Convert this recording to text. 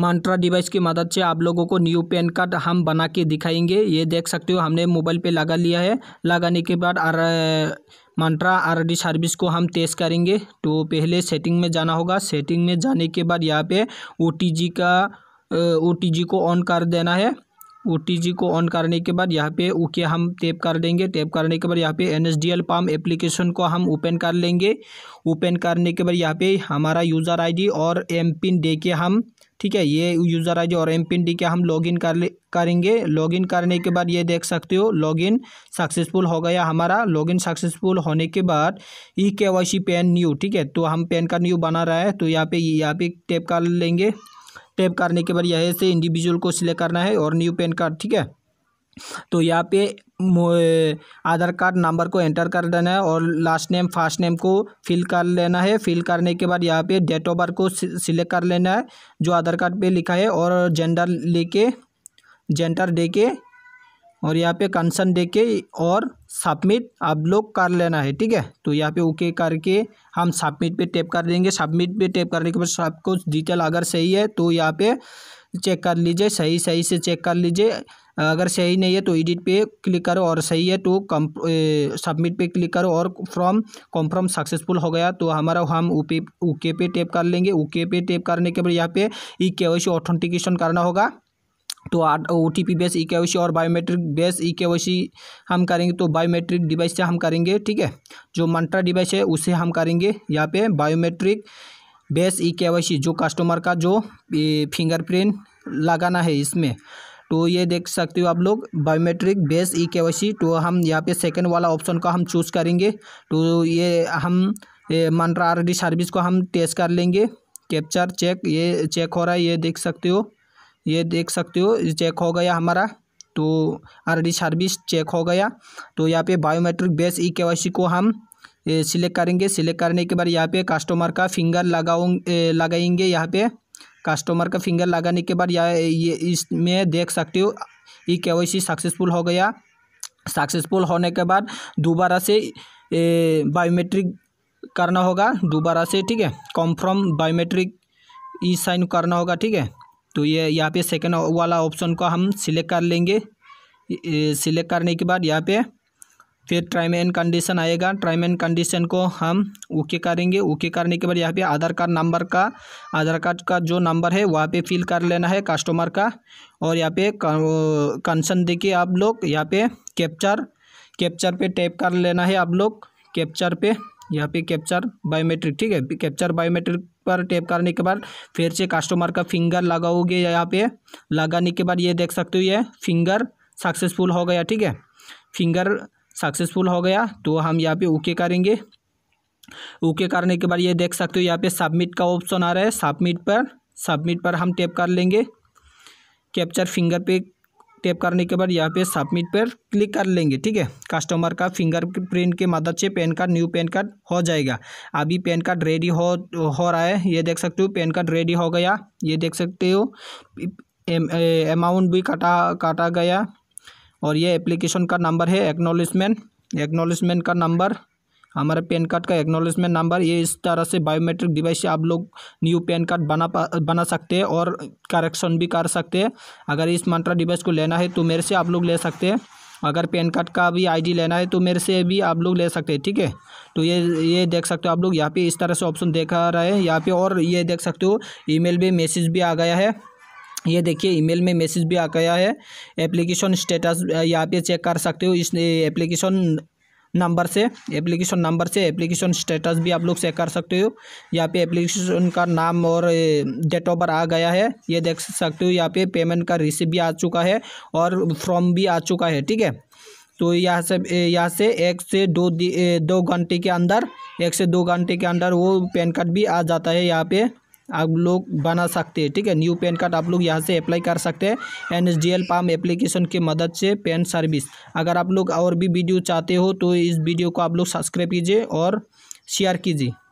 मंत्रा device की मदद से आप लोगों को न्यू पैन कार्ड हम बना के दिखाएंगे ये देख सकते हो हमने मोबाइल पे लगा लिया है लगाने के बाद R Mantra R D service को हम तेज करेंगे तो पहले सेटिंग में जाना होगा सेटिंग में जाने के बाद यहाँ पे ओ का ओ को ऑन कर देना है ओ को ऑन करने के बाद यहाँ पे ओके हम टैप कर देंगे टैप करने के बाद यहाँ पे N S D L PAN application को हम ओपन कर लेंगे ओपन करने के बाद यहाँ पे हमारा यूज़र आईडी और एम पिन दे के हम ठीक है ये यूज़र आईडी और एम पिन दे के हम लॉगिन कर ले करेंगे लॉगिन करने के बाद ये देख सकते हो लॉगिन सक्सेसफुल हो गया हमारा लॉगिन सक्सेसफुल होने के बाद ई के वाई सी पेन न्यू ठीक है तो हम पेन का न्यू बना रहा है तो यहाँ पे यहाँ पे टैप कर लेंगे टैप करने के बाद यह से इंडिविजुअल को सिलेक्ट करना है और न्यू पैन कार्ड ठीक है तो यहाँ पे आधार कार्ड नंबर को एंटर कर देना है और लास्ट नेम फर्स्ट नेम को फिल कर लेना है फिल करने के बाद यहाँ पे डेट ऑफ बर्थ को सिलेक्ट कर लेना है जो आधार कार्ड पे लिखा है और जेंडर लेके जेंडर दे के और यहाँ पे कंसन दे के और सबमिट आप लोग कर लेना है ठीक है तो यहाँ पे ओके करके हम सबमिट पे टैप कर देंगे सबमिट पे टैप करने के बाद सब कुछ डिटेल अगर सही है तो यहाँ पे चेक कर लीजिए सही सही से चेक कर लीजिए अगर सही नहीं है तो एडिट पे क्लिक करो और सही है तो कम सबमिट पे क्लिक करो और फ्रॉम कॉन्फर्म सक्सेसफुल हो गया तो हमारा हम ओके पे टैप कर लेंगे ओके पे टैप करने के बाद यहाँ पे ई के ऑथेंटिकेशन करना होगा तो O T P base E के और बायोमेट्रिक बेस ई के हम करेंगे तो बायोमेट्रिक डिवाइस से हम करेंगे ठीक है जो मंट्रा डिवाइस है उसे हम करेंगे यहाँ पे बायोमेट्रिक बेस ई के जो कस्टमर का जो फिंगरप्रिंट लगाना है इसमें तो ये देख सकते हो आप लोग बायोमेट्रिक बेस ई के तो हम यहाँ पे सेकेंड वाला ऑप्शन का हम चूज़ करेंगे तो ये हम मंट्रा आर सर्विस को हम टेस्ट कर लेंगे कैप्चर चेक ये चेक हो रहा है ये देख सकते हो ये देख सकते हो चेक हो गया हमारा तो डी सर्विस चेक हो गया तो यहाँ पे बायोमेट्रिक बेस ई के को हम सिलेक्ट करेंगे सिलेक्ट करने के बाद यहाँ पे कस्टमर का फिंगर लगाओ लगाएंगे यहाँ पे कस्टमर का फिंगर लगाने के बाद यह ये इसमें देख सकते हो ई के सक्सेसफुल हो गया सक्सेसफुल होने के बाद दोबारा से बायोमेट्रिक करना होगा दोबारा से ठीक है कॉन्फर्म बायोमेट्रिक ई साइन करना होगा ठीक है तो ये यहाँ पे सेकेंड वाला ऑप्शन को हम सिलेक्ट कर लेंगे सिलेक्ट करने के बाद यहाँ पे फिर ट्राइम एंड कंडीशन आएगा ट्राइम एंड कंडीशन को हम ओके करेंगे ओके करने के बाद यहाँ पे आधार कार्ड नंबर का आधार कार्ड का जो नंबर है वहाँ पे फिल कर लेना है कस्टमर का और यहाँ पे कंसन देखिए आप लोग यहाँ पे कैप्चर कैप्चर पे टैप कर लेना है आप लोग कैप्चर पे यहाँ पे कैप्चर बायोमेट्रिक ठीक है कैप्चर बायोमेट्रिक पर टैप करने के बाद फिर से कस्टमर का फिंगर लगाओगे यहाँ पे लगाने के बाद ये देख सकते हो ये फिंगर सक्सेसफुल हो गया ठीक है फिंगर सक्सेसफुल हो गया तो हम यहाँ पे ओके करेंगे ओके करने के बाद ये देख सकते हो यहाँ पे सबमिट का ऑप्शन आ रहा है सबमिट पर सबमिट पर हम टैप कर लेंगे कैप्चर फिंगर पे टैप करने के बाद यहाँ पे सबमिट पर क्लिक कर लेंगे ठीक है कस्टमर का फिंगर प्रिंट के मदद से PAN card new PAN card हो जाएगा अभी पैन कार्ड रेडी हो हो रहा है ये देख सकते हो पैन कार्ड रेडी हो गया ये देख सकते हो अमाउंट भी काटा काटा गया और ये एप्लीकेशन का नंबर है एक्नोलिजमेंट एक्नोलिजमेंट का नंबर हमारे पैन कार्ड का एक्नोलेजमेंट नंबर ये इस तरह से बायोमेट्रिक डिवाइस से आप लोग न्यू पैन कार्ड बना बना सकते हैं और करेक्शन भी कर सकते हैं अगर इस मंत्रा डिवाइस को लेना है तो मेरे से आप लोग ले सकते हैं अगर पैन कार्ड का भी आईडी लेना है तो मेरे से भी आप लोग ले सकते हैं ठीक है तो ये ये देख सकते हो आप लोग यहाँ पे इस तरह से ऑप्शन देखा रहा है यहाँ पे और ये देख सकते हो ईमेल भी मैसेज भी आ गया है ये देखिए ईमेल में मैसेज भी आ गया है एप्लीकेशन स्टेटस यहाँ पे चेक कर सकते हो इस एप्लीकेशन नंबर से एप्लीकेशन नंबर से एप्लीकेशन स्टेटस भी आप लोग चेक कर सकते हो यहाँ पे एप्लीकेशन का नाम और डेट ऑफ बर्थ आ गया है ये देख सकते हो यहाँ पे पेमेंट का रिसिप भी आ चुका है और फॉर्म भी आ चुका है ठीक है तो यहाँ से यहाँ से एक से दो दो घंटे के अंदर एक से दो घंटे के अंदर वो पैन कार्ड भी आ जाता है यहाँ पे आप लोग बना सकते हैं ठीक है न्यू पैन कार्ड आप लोग यहाँ से अप्लाई कर सकते हैं N S D L PAN application की मदद से पैन सर्विस अगर आप लोग और भी वीडियो चाहते हो तो इस वीडियो को आप लोग सब्सक्राइब कीजिए और शेयर कीजिए